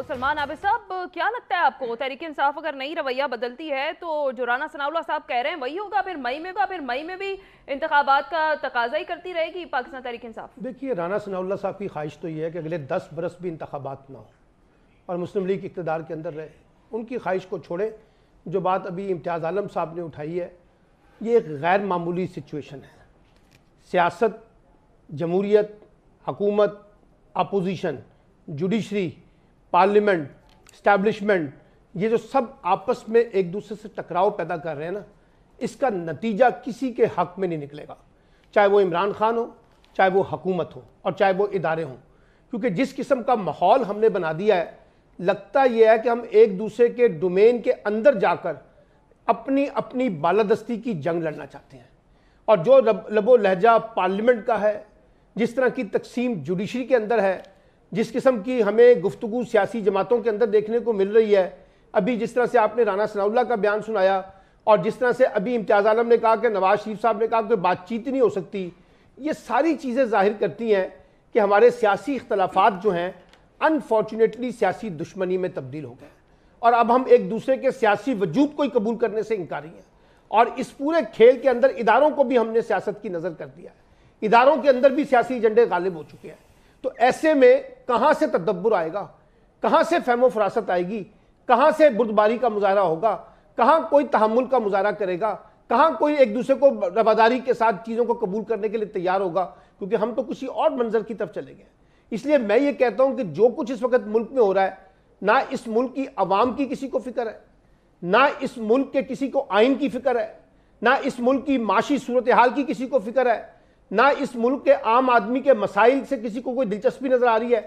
तो सलमान आबिद साहब क्या लगता है आपको तहरीक इंसाफ अगर नई रवैया बदलती है तो जो राना सनाउल्ला साहब कह रहे हैं वही होगा फिर मई में होगा फिर मई में भी इंतबात का तकाजा ही करती रहेगी पाकिस्तान तहरीक इंसाफ देखिए राना सनाउल्ला साहब की ख्वाहिश तो ये है कि अगले दस बरस भी इंतबात ना हो और मुस्लिम लीग इकतदार के अंदर रहे उनकी ख्वाहिश को छोड़ें जो बात अभी इम्तियाज़ आलम साहब ने उठाई है ये एक गैर मामूली सिचुएशन है सियासत जमहूरीत हकूमत अपोजिशन जुडिशरी पार्लियामेंट स्टैब्लिशमेंट ये जो सब आपस में एक दूसरे से टकराव पैदा कर रहे हैं ना इसका नतीजा किसी के हक में नहीं निकलेगा चाहे वो इमरान खान हो चाहे वो हकूमत हो और चाहे वो इदारे हों क्योंकि जिस किस्म का माहौल हमने बना दिया है लगता यह है कि हम एक दूसरे के डोमेन के अंदर जाकर अपनी अपनी बालादस्ती की जंग लड़ना चाहते हैं और जो लबो लहजा पार्लियामेंट का है जिस तरह की तकसीम जुडिशरी के अंदर है जिस किस्म की हमें गुफ्तु सियासी जमातों के अंदर देखने को मिल रही है अभी जिस तरह से आपने राना सनाउल्ला का बयान सुनाया और जिस तरह से अभी इम्तियाज़ आलम ने कहा कि नवाज शरीफ साहब ने कहा कि बातचीत नहीं हो सकती ये सारी चीज़ें जाहिर करती हैं कि हमारे सियासी अख्तलाफात जो हैं अनफॉर्चुनेटली सियासी दुश्मनी में तब्दील हो गए और अब हम एक दूसरे के सियासी वजूद को ही कबूल करने से इनकारी हैं और इस पूरे खेल के अंदर इदारों को भी हमने सियासत की नज़र कर दिया है इदारों के अंदर भी सियासी एजेंडे गालिब हो चुके हैं तो ऐसे में कहां से तदब्बर आएगा कहां से फहमो फरासत आएगी कहां से बुर्दबारी का मुजाहरा होगा कहां कोई तहमुल का मुजाहरा करेगा कहां कोई एक दूसरे को रवादारी के साथ चीज़ों को कबूल करने के लिए तैयार होगा क्योंकि हम तो किसी और मंजर की तरफ चले गए इसलिए मैं ये कहता हूं कि जो कुछ इस वक्त मुल्क में हो रहा है ना इस मुल्क की आवाम की किसी को फिक्र है ना इस मुल्क के किसी को आइन की फिक्र है ना इस मुल्क की माशी सूरत हाल की किसी को फिक्र है ना इस मुल्क के आम आदमी के मसाइल से किसी को कोई दिलचस्पी नज़र आ रही है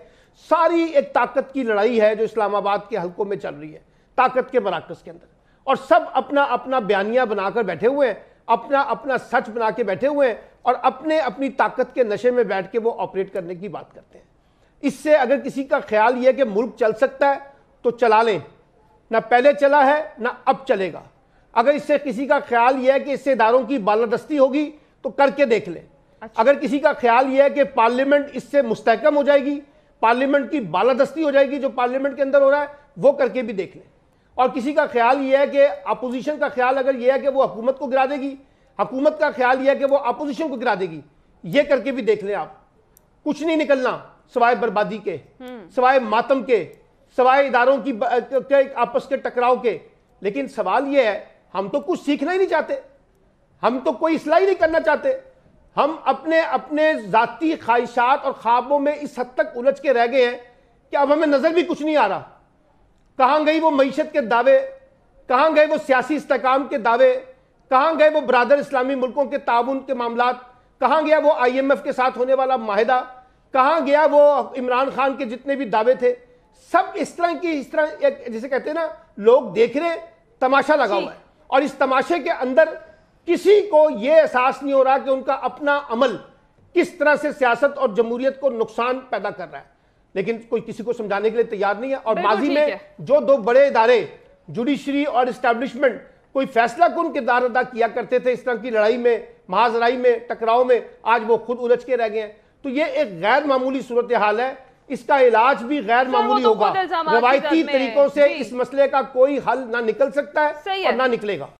सारी एक ताकत की लड़ाई है जो इस्लामाबाद के हलकों में चल रही है ताकत के मराकज के अंदर और सब अपना अपना बयानिया बनाकर बैठे हुए हैं अपना अपना सच बना के बैठे हुए हैं और अपने अपनी ताकत के नशे में बैठ के वो ऑपरेट करने की बात करते हैं इससे अगर किसी का ख्याल ये है कि मुल्क चल सकता है तो चला लें ना पहले चला है ना अब चलेगा अगर इससे किसी का ख्याल यह है कि इससे इदारों की बालादस्ती होगी तो करके देख लें अच्छा। अगर किसी का ख्याल यह है कि पार्लियामेंट इससे मुस्तकम हो जाएगी पार्लियामेंट की बालादस्ती हो जाएगी जो पार्लियामेंट के अंदर हो रहा है वो करके भी देख लें और किसी का ख्याल यह है कि अपोजिशन का ख्याल अगर यह है कि वो हकूमत को गिरा देगी हकूमत का ख्याल यह है कि वो अपोजिशन को गिरा देगी ये करके भी देख लें आप कुछ नहीं निकलना सवाए बर्बादी के हम्म। सवाए मातम के सवाए इदारों की आपस के टकराव के लेकिन सवाल यह है हम तो कुछ सीखना ही नहीं चाहते हम तो कोई इसलाह ही नहीं करना चाहते हम अपने अपने जाति ख्वाहिशात और ख्वाबों में इस हद तक उलझ के रह गए हैं कि अब हमें नज़र भी कुछ नहीं आ रहा कहाँ गई वो मीशत के दावे कहाँ गए वो सियासी इस्तेकाम के दावे कहाँ गए वो बरदर इस्लामी मुल्कों के ताउन के मामला कहाँ गया वो आई एम एफ़ के साथ होने वाला माहिदा कहाँ गया वो इमरान खान के जितने भी दावे थे सब इस तरह की इस तरह जैसे कहते हैं ना लोग देख रहे तमाशा लगा हुआ है और इस तमाशे के अंदर किसी को यह एहसास नहीं हो रहा कि उनका अपना अमल किस तरह से सियासत और जमहूरियत को नुकसान पैदा कर रहा है लेकिन कोई किसी को समझाने के लिए तैयार नहीं है और माजी में जो दो बड़े इदारे जुडिशरी और इस्टेब्लिशमेंट कोई फैसला कौन किरदार अदा किया करते थे इस तरह की लड़ाई में महाजराई में टकराव में आज वो खुद उलझ के रह गए हैं तो ये एक गैर मामूली सूरत हाल है इसका इलाज भी गैर मामूली तो होगा रवायती तरीकों से इस मसले का कोई हल ना निकल सकता है और ना निकलेगा